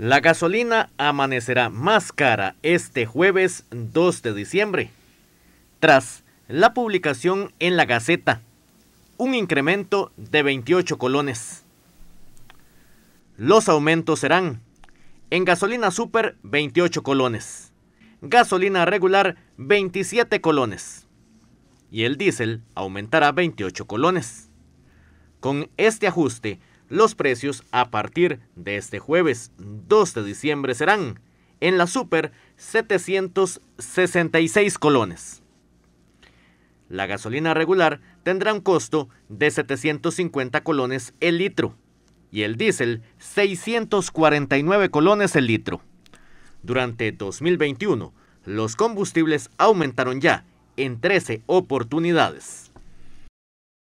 La gasolina amanecerá más cara este jueves 2 de diciembre, tras la publicación en la Gaceta, un incremento de 28 colones. Los aumentos serán en gasolina super 28 colones, gasolina regular 27 colones y el diésel aumentará 28 colones. Con este ajuste, los precios a partir de este jueves 2 de diciembre serán en la Super 766 colones. La gasolina regular tendrá un costo de 750 colones el litro y el diésel 649 colones el litro. Durante 2021, los combustibles aumentaron ya en 13 oportunidades.